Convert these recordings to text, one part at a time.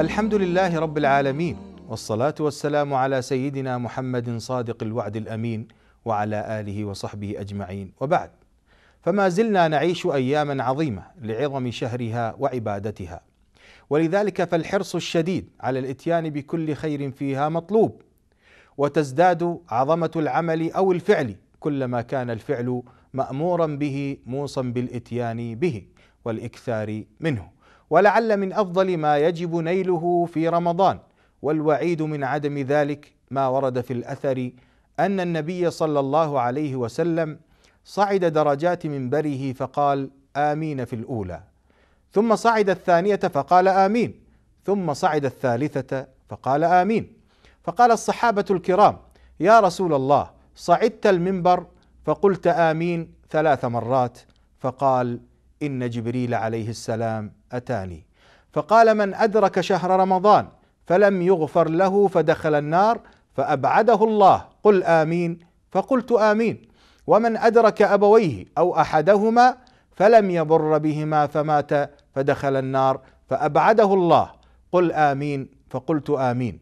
الحمد لله رب العالمين والصلاة والسلام على سيدنا محمد صادق الوعد الأمين وعلى آله وصحبه أجمعين وبعد فما زلنا نعيش أياما عظيمة لعظم شهرها وعبادتها ولذلك فالحرص الشديد على الإتيان بكل خير فيها مطلوب وتزداد عظمة العمل أو الفعل كلما كان الفعل مامورا به موصى بالاتيان به والاكثار منه ولعل من افضل ما يجب نيله في رمضان والوعيد من عدم ذلك ما ورد في الاثر ان النبي صلى الله عليه وسلم صعد درجات منبره فقال امين في الاولى ثم صعد الثانيه فقال امين ثم صعد الثالثه فقال امين فقال الصحابه الكرام يا رسول الله صعدت المنبر فقلت امين ثلاث مرات فقال ان جبريل عليه السلام اتاني فقال من ادرك شهر رمضان فلم يغفر له فدخل النار فابعده الله قل امين فقلت امين ومن ادرك ابويه او احدهما فلم يبر بهما فمات فدخل النار فابعده الله قل امين فقلت امين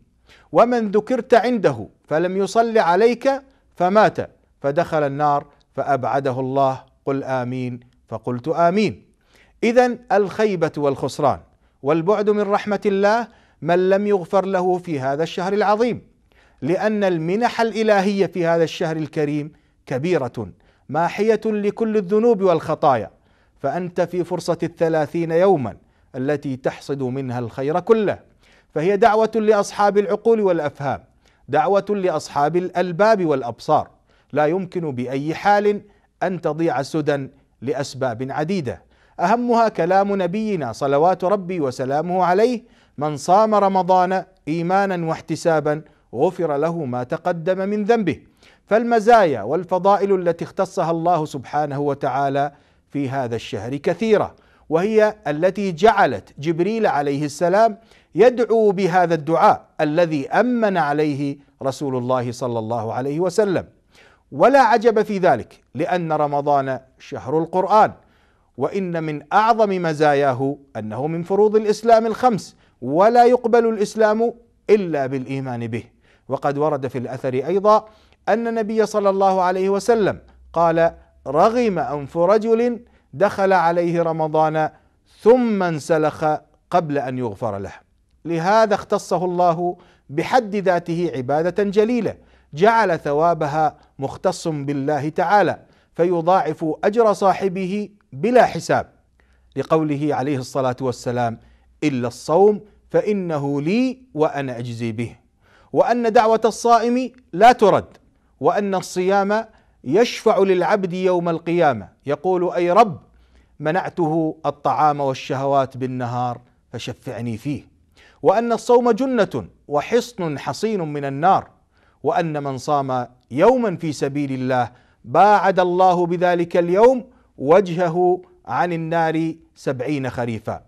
ومن ذكرت عنده فلم يصل عليك فمات فدخل النار فابعده الله قل امين فقلت امين اذا الخيبه والخسران والبعد من رحمه الله من لم يغفر له في هذا الشهر العظيم لان المنح الالهيه في هذا الشهر الكريم كبيره ماحيه لكل الذنوب والخطايا فانت في فرصه الثلاثين يوما التي تحصد منها الخير كله فهي دعوه لاصحاب العقول والافهام دعوه لاصحاب الالباب والابصار لا يمكن باي حال ان تضيع سدى لاسباب عديده اهمها كلام نبينا صلوات ربي وسلامه عليه من صام رمضان ايمانا واحتسابا غفر له ما تقدم من ذنبه فالمزايا والفضائل التي اختصها الله سبحانه وتعالى في هذا الشهر كثيره وهي التي جعلت جبريل عليه السلام يدعو بهذا الدعاء الذي امن عليه رسول الله صلى الله عليه وسلم ولا عجب في ذلك لان رمضان شهر القران وان من اعظم مزاياه انه من فروض الاسلام الخمس ولا يقبل الاسلام الا بالايمان به وقد ورد في الاثر ايضا ان النبي صلى الله عليه وسلم قال رغم انف رجل دخل عليه رمضان ثم انسلخ قبل ان يغفر له لهذا اختصه الله بحد ذاته عباده جليله جعل ثوابها مختص بالله تعالى فيضاعف اجر صاحبه بلا حساب لقوله عليه الصلاه والسلام الا الصوم فانه لي وانا اجزي به وان دعوه الصائم لا ترد وان الصيام يشفع للعبد يوم القيامه يقول اي رب منعته الطعام والشهوات بالنهار فشفعني فيه وان الصوم جنه وحصن حصين من النار وان من صام يوما في سبيل الله باعد الله بذلك اليوم وجهه عن النار سبعين خريفا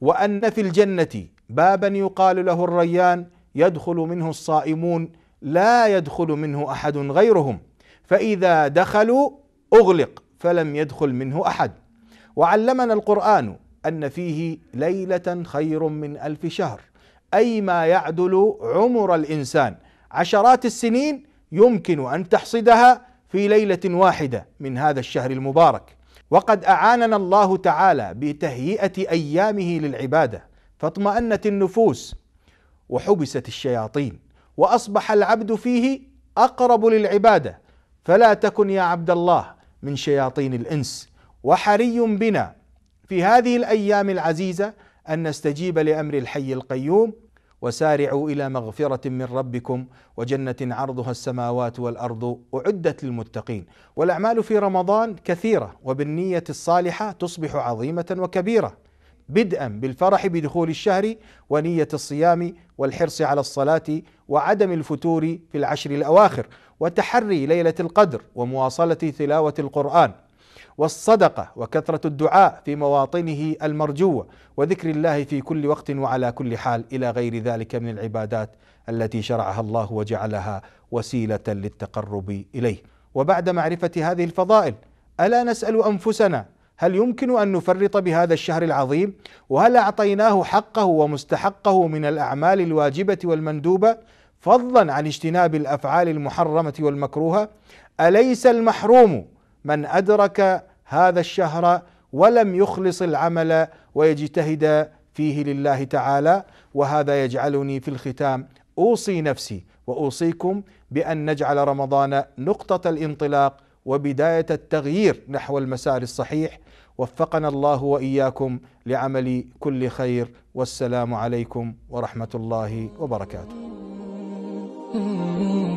وان في الجنه بابا يقال له الريان يدخل منه الصائمون لا يدخل منه احد غيرهم فاذا دخلوا اغلق فلم يدخل منه احد وعلمنا القران ان فيه ليله خير من الف شهر اي ما يعدل عمر الانسان عشرات السنين يمكن ان تحصدها في ليله واحده من هذا الشهر المبارك وقد اعاننا الله تعالى بتهيئه ايامه للعباده فاطمانت النفوس وحبست الشياطين واصبح العبد فيه اقرب للعباده فلا تكن يا عبد الله من شياطين الانس وحري بنا في هذه الايام العزيزه ان نستجيب لامر الحي القيوم وسارعوا الى مغفره من ربكم وجنه عرضها السماوات والارض اعدت للمتقين والاعمال في رمضان كثيره وبالنيه الصالحه تصبح عظيمه وكبيره بدءا بالفرح بدخول الشهر ونيه الصيام والحرص على الصلاه وعدم الفتور في العشر الاواخر وتحري ليله القدر ومواصله تلاوه القران والصدقه وكثره الدعاء في مواطنه المرجوه وذكر الله في كل وقت وعلى كل حال الى غير ذلك من العبادات التي شرعها الله وجعلها وسيله للتقرب اليه وبعد معرفه هذه الفضائل الا نسال انفسنا هل يمكن ان نفرط بهذا الشهر العظيم وهل اعطيناه حقه ومستحقه من الاعمال الواجبه والمندوبه فضلا عن اجتناب الافعال المحرمه والمكروهه اليس المحروم من أدرك هذا الشهر ولم يخلص العمل ويجتهد فيه لله تعالى وهذا يجعلني في الختام أوصي نفسي وأوصيكم بأن نجعل رمضان نقطة الانطلاق وبداية التغيير نحو المسار الصحيح وفقنا الله واياكم لعمل كل خير والسلام عليكم ورحمه الله وبركاته.